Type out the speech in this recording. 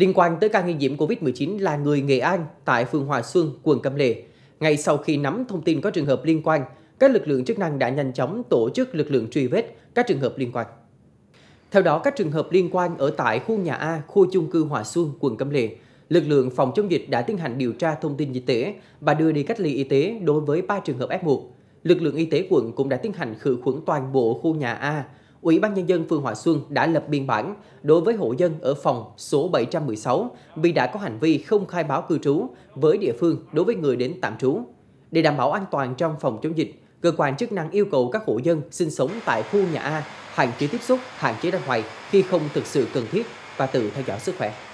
Liên quan tới ca nghi nhiễm COVID-19 là người Nghệ An tại phường Hòa Xuân, quận Cẩm Lệ. Ngay sau khi nắm thông tin có trường hợp liên quan, các lực lượng chức năng đã nhanh chóng tổ chức lực lượng truy vết các trường hợp liên quan. Theo đó, các trường hợp liên quan ở tại khu nhà A, khu chung cư Hòa Xuân, quận Cẩm Lệ, lực lượng phòng chống dịch đã tiến hành điều tra thông tin dịch tễ và đưa đi cách ly y tế đối với 3 trường hợp F1. Lực lượng y tế quận cũng đã tiến hành khử khuẩn toàn bộ khu nhà A, Ủy ban Nhân dân phường Hòa Xuân đã lập biên bản đối với hộ dân ở phòng số 716 vì đã có hành vi không khai báo cư trú với địa phương đối với người đến tạm trú. Để đảm bảo an toàn trong phòng chống dịch, cơ quan chức năng yêu cầu các hộ dân sinh sống tại khu nhà A hạn chế tiếp xúc, hạn chế ra ngoài khi không thực sự cần thiết và tự theo dõi sức khỏe.